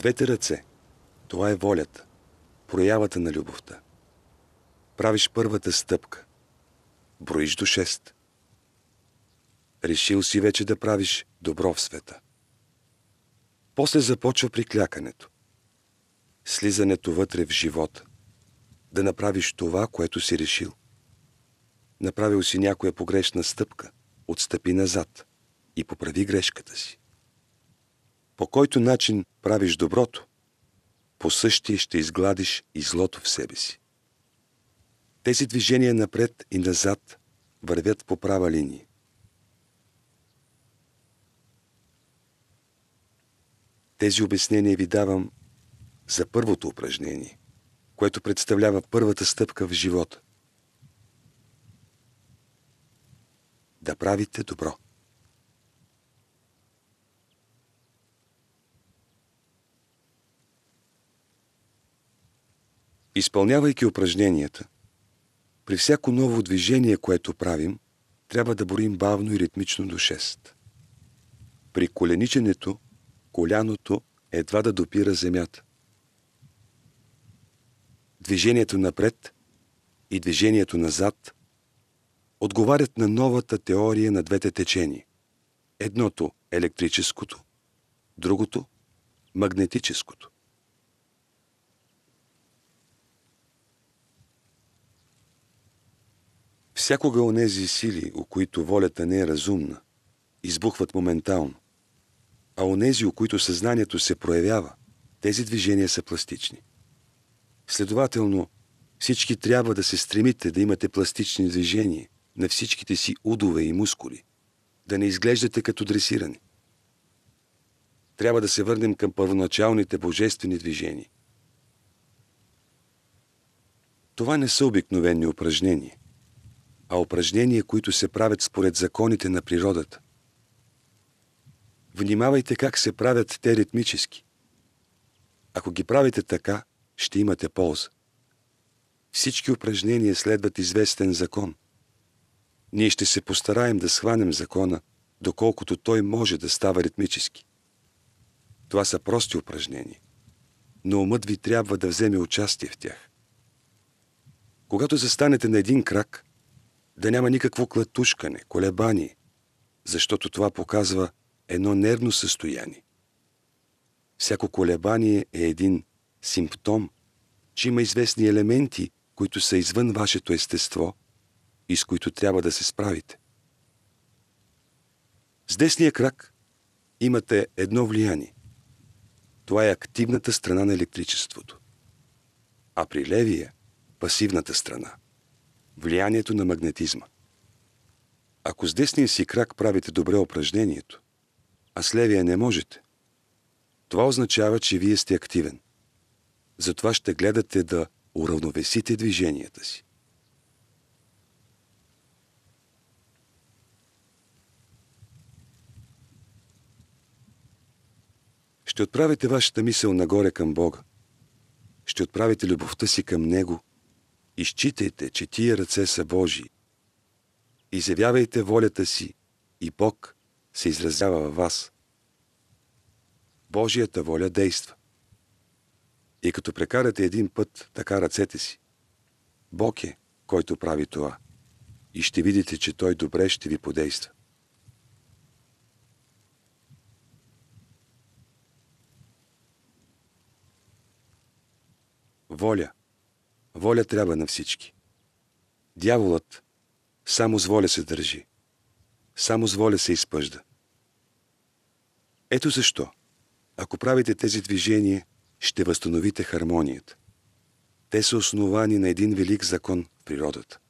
Двете ръце. Това е волята. Проявата на любовта. Правиш първата стъпка. Броиш до шест. Решил си вече да правиш добро в света. После започва приклякането. Слизането вътре в живота. Да направиш това, което си решил. Направил си някоя погрешна стъпка. Отстъпи назад и поправи грешката си. По който начин правиш доброто, по същия ще изгладиш и злото в себе си. Тези движения напред и назад вървят по права линия. Тези обяснения ви давам за първото упражнение, което представлява първата стъпка в живота. Да правите добро. Изпълнявайки упражненията, при всяко ново движение, което правим, трябва да борим бавно и ритмично до 6. При колениченето, коляното едва да допира земята. Движението напред и движението назад отговарят на новата теория на двете течения. Едното – електрическото, другото – магнетическото. Всякога онези сили, у които волята не е разумна, избухват моментално, а онези, у които съзнанието се проявява, тези движения са пластични. Следователно, всички трябва да се стремите да имате пластични движения на всичките си удове и мускули, да не изглеждате като дресирани. Трябва да се върнем към първоначалните божествени движения. Това не са обикновени упражнения а упражнения, които се правят според законите на природата. Внимавайте как се правят те ритмически. Ако ги правите така, ще имате полза. Всички упражнения следват известен закон. Ние ще се постараем да схванем закона, доколкото той може да става ритмически. Това са прости упражнения, но умът ви трябва да вземе участие в тях. Когато застанете на един крак – да няма никакво клатушкане, колебание, защото това показва едно нервно състояние. Всяко колебание е един симптом, че има известни елементи, които са извън вашето естество и с които трябва да се справите. С десния крак имате едно влияние. Това е активната страна на електричеството, а при левия – пасивната страна – влиянието на магнетизма. Ако с десния си крак правите добре упражнението, а с левия не можете, това означава, че вие сте активен. Затова ще гледате да уравновесите движенията си. Ще отправите вашата мисъл нагоре към Бога. Ще отправите любовта си към Него – Изчитайте, че тия ръце са Божи. Изявявайте волята си и Бог се изразява във вас. Божията воля действа. И като прекарате един път така ръцете си, Бог е, който прави това. И ще видите, че Той добре ще ви подейства. Воля – Воля трябва на всички. Дяволът само с воля се държи. Само с воля се изпъжда. Ето защо, ако правите тези движения, ще възстановите хармонията. Те са основани на един велик закон в природата.